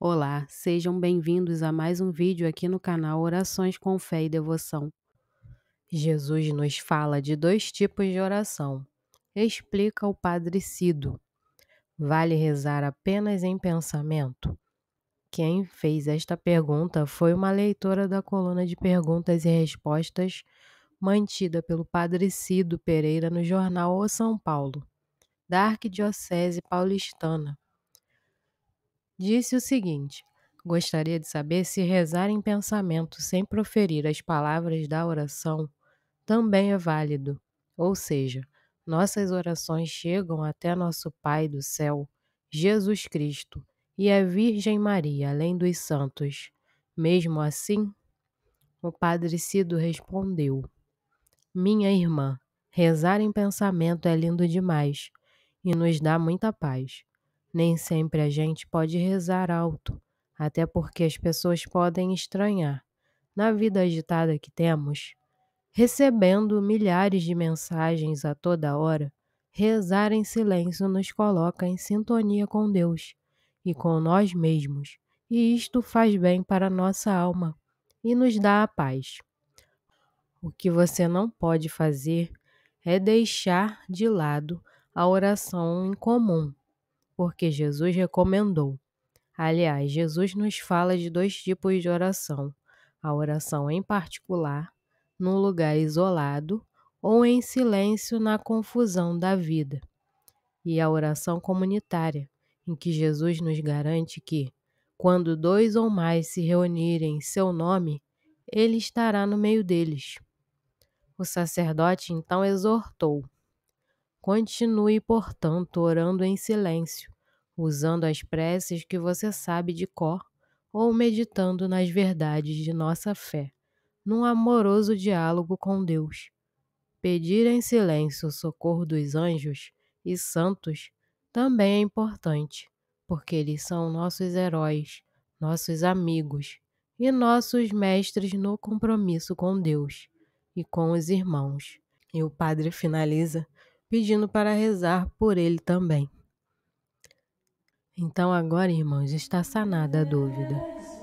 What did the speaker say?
Olá, sejam bem-vindos a mais um vídeo aqui no canal Orações com Fé e Devoção. Jesus nos fala de dois tipos de oração, explica o Padre Cido. Vale rezar apenas em pensamento? Quem fez esta pergunta foi uma leitora da coluna de perguntas e respostas mantida pelo Padre Cido Pereira no jornal O São Paulo, da Arquidiocese Paulistana. Disse o seguinte: Gostaria de saber se rezar em pensamento sem proferir as palavras da oração também é válido. Ou seja, nossas orações chegam até nosso Pai do céu, Jesus Cristo, e a Virgem Maria, além dos santos. Mesmo assim, o Padre Cido respondeu: Minha irmã, rezar em pensamento é lindo demais e nos dá muita paz. Nem sempre a gente pode rezar alto, até porque as pessoas podem estranhar, na vida agitada que temos, recebendo milhares de mensagens a toda hora, rezar em silêncio nos coloca em sintonia com Deus e com nós mesmos, e isto faz bem para nossa alma e nos dá a paz. O que você não pode fazer é deixar de lado a oração em comum porque Jesus recomendou. Aliás, Jesus nos fala de dois tipos de oração: a oração em particular, num lugar isolado, ou em silêncio na confusão da vida, e a oração comunitária, em que Jesus nos garante que, quando dois ou mais se reunirem em seu nome, ele estará no meio deles. O sacerdote então exortou: Continue, portanto, orando em silêncio, usando as preces que você sabe de cor ou meditando nas verdades de nossa fé, num amoroso diálogo com Deus. Pedir em silêncio o socorro dos anjos e santos também é importante, porque eles são nossos heróis, nossos amigos e nossos mestres no compromisso com Deus e com os irmãos. E o padre finaliza pedindo para rezar por ele também. Então agora, irmãos, está sanada a dúvida.